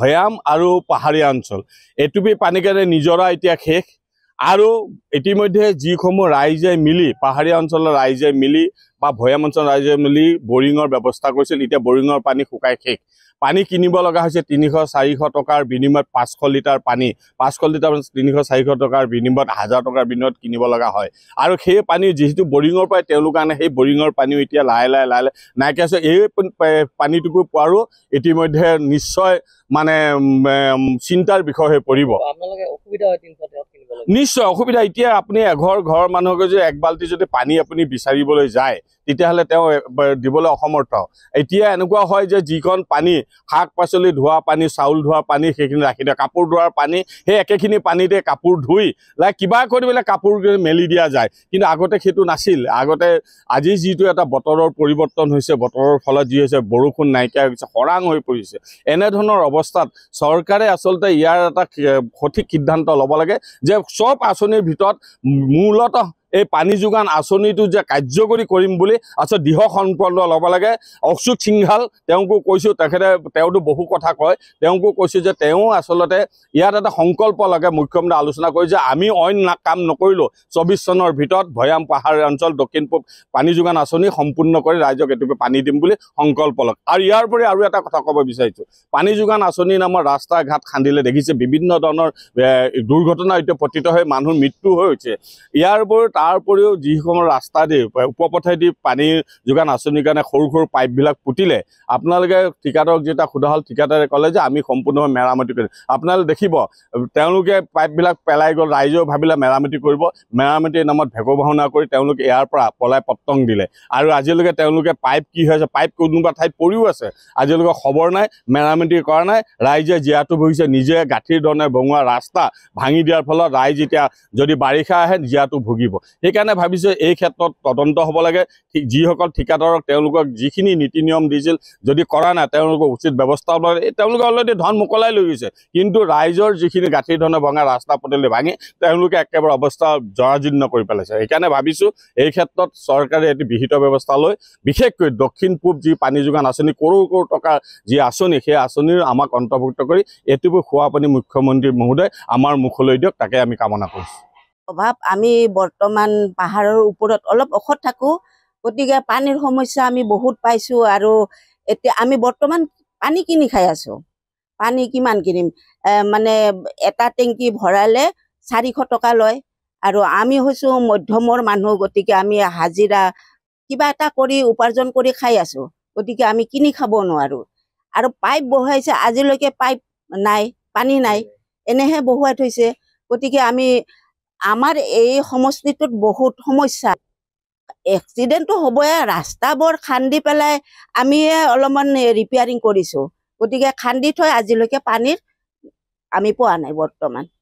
ভৈয়াম আৰু পাহাৰীয়া অঞ্চল এটুপি পানীকাৰে নিজৰা এতিয়া শেষ আৰু ইতিমধ্যে যিসমূহ ৰাইজে মিলি পাহাৰীয়া অঞ্চলৰ ৰাইজে মিলি বা ভৈয়ামঞ্চ ৰাইজে মিলি বৰিঙৰ ব্যৱস্থা কৰিছিল এতিয়া বৰিঙৰ পানী শুকাই শেষ পানী কিনিব লগা হৈছে তিনিশ চাৰিশ টকাৰ বিনিময়ত পাঁচশ লিটাৰ পানী পাঁচশ লিটাৰ তিনিশ চাৰিশ টকাৰ বিনিময়ত হাজাৰ টকাৰ বিনিময়ত কিনিব লগা হয় আৰু সেই পানী যিহেতু বৰিঙৰ পৰাই তেওঁলোকে আনে সেই বৰিঙৰ পানীও এতিয়া লাহে লাহে লাহে লাহে নাইকিয়া হৈছে এই পানীটোকো পোৱাৰো ইতিমধ্যে নিশ্চয় মানে চিন্তাৰ বিষয় হৈ পৰিব নিশ্চয় অসুবিধা এতিয়া আপুনি এঘৰ ঘৰৰ মানুহকে যদি এক বাল্টি যদি পানী আপুনি বিচাৰিবলৈ যায় তেতিয়াহ'লে তেওঁ দিবলৈ অসমৰ্থ এতিয়া এনেকুৱা হয় যে যিকণ পানী শাক পাচলি ধোৱা পানী চাউল ধোৱা পানী সেইখিনি ৰাখি দিয়ে কাপোৰ ধোৱাৰ পানী সেই একেখিনি পানীতে কাপোৰ ধুই লাই কিবা কৰি পেলাই কাপোৰ মেলি দিয়া যায় কিন্তু আগতে সেইটো নাছিল আগতে আজি যিটো এটা বতৰৰ পৰিৱৰ্তন হৈছে বতৰৰ ফলত যি হৈছে বৰষুণ নাইকিয়া হৈছে খৰাং হৈ পৰিছে এনেধৰণৰ অৱস্থাত চৰকাৰে আচলতে ইয়াৰ এটা সঠিক সিদ্ধান্ত ল'ব লাগে যে চব আঁচনিৰ ভিতৰত মূলতঃ এই পানী যোগান আঁচনিটো যে কাৰ্যকৰী কৰিম বুলি আচলতে দৃঢ় সংকল্প ল'ব লাগে অশোক সিংঘাল তেওঁকো কৈছোঁ তেখেতে তেওঁতো বহু কথা কয় তেওঁকো কৈছোঁ যে তেওঁ আচলতে ইয়াত এটা সংকল্প লাগে মুখ্যমন্ত্ৰী আলোচনা কৰি যে আমি অইন কাম নকৰিলোঁ চৌব্বিছ চনৰ ভিতৰত ভৈয়াম পাহাৰ অঞ্চল দক্ষিণ পূব পানী যোগান আঁচনি সম্পূৰ্ণ কৰি ৰাইজক এইটোপে পানী দিম বুলি সংকল্প লওক আৰু ইয়াৰ উপৰি আৰু এটা কথা ক'ব বিচাৰিছোঁ পানী যোগান আঁচনি নামৰ ৰাস্তা ঘাট খান্দিলে দেখিছে বিভিন্ন ধৰণৰ দুৰ্ঘটনা এতিয়া পতিত হৈ মানুহৰ মৃত্যু হৈ উঠিছে ইয়াৰ উপৰিও তাৰ উপৰিও যিসমূহ যিসকলৰ ৰাস্তাদি উপপথেদি পানী যোগান আঁচনিৰ কাৰণে সৰু সৰু পাইপবিলাক পুতিলে আপোনালোকে ঠিকাদাৰক যেতিয়া সোধা হ'ল ঠিকাদাৰে ক'লে যে আমি সম্পূৰ্ণভাৱে মেৰামতি কৰিম আপোনালোকে দেখিব তেওঁলোকে পাইপবিলাক পেলাই গ'ল ৰাইজেও ভাবিলে মেৰামতি কৰিব মেৰামতিৰ নামত ভেক ভাওনা কৰি তেওঁলোকে ইয়াৰ পৰা পলাই পত্তং দিলে আৰু আজিলৈকে তেওঁলোকে পাইপ কি হৈ আছে পাইপ কোনোবা ঠাইত পৰিও আছে আজিলৈকে খবৰ নাই মেৰামতি কৰা নাই ৰাইজে জীয়াটো ভুগিছে নিজে গাঁঠিৰ ধৰণে ভঙোৱা ৰাস্তা ভাঙি দিয়াৰ ফলত ৰাইজ এতিয়া যদি বাৰিষা আহে জীয়াটো ভুগিব সেইকাৰণে ভাবিছোঁ এই ক্ষেত্ৰত তদন্ত হ'ব লাগে যিসকল ঠিকাদাৰক তেওঁলোকক যিখিনি নীতি নিয়ম দিছিল যদি কৰা নাই তেওঁলোকক উচিত ব্যৱস্থা হ'ব তেওঁলোকে অলৰেডি ধন মোকলাই লৈ গৈছে কিন্তু ৰাইজৰ যিখিনি গাঁঠিৰ ধনে ভঙা ৰাস্তা পদূলি ভাঙি তেওঁলোকে একেবাৰে অৱস্থা জৰাজীৰ্ণ কৰি পেলাইছে সেইকাৰণে ভাবিছোঁ এই ক্ষেত্ৰত চৰকাৰে এটি বিহিত ব্যৱস্থা লৈ বিশেষকৈ দক্ষিণ পূব যি পানী যোগান আঁচনি কৰো কৰো টকাৰ যি আঁচনি সেই আঁচনিৰ আমাক অন্তৰ্ভুক্ত কৰি এইটোবোৰ খোৱা পানী মুখ্যমন্ত্ৰী মহোদয় আমাৰ মুখলৈ দিয়ক তাকে আমি কামনা কৰিছোঁ অভাৱ আমি বৰ্তমান পাহাৰৰ ওপৰত অলপ ওখত থাকোঁ গতিকে পানীৰ সমস্যা আমি বহুত পাইছোঁ আৰু এতিয়া আমি বৰ্তমান পানী কিনি খাই আছোঁ পানী কিমান কিনিম মানে এটা টেংকি ভৰালে চাৰিশ টকা লয় আৰু আমি হৈছোঁ মধ্যমৰ মানুহ গতিকে আমি হাজিৰা কিবা এটা কৰি উপাৰ্জন কৰি খাই আছোঁ গতিকে আমি কিনি খাব নোৱাৰোঁ আৰু পাইপ বহুৱাইছে আজিলৈকে পাইপ নাই পানী নাই এনেহে বহুৱাই থৈছে গতিকে আমি আমাৰ এই সমষ্টিটোত বহুত সমস্যা এক্সিডেণ্টটো হ'বই ৰাস্তাবোৰ খান্দি পেলাই আমিয়ে অলপমান ৰিপেয়াৰিং কৰিছোঁ গতিকে খান্দি থৈ আজিলৈকে পানীৰ আমি পোৱা নাই বৰ্তমান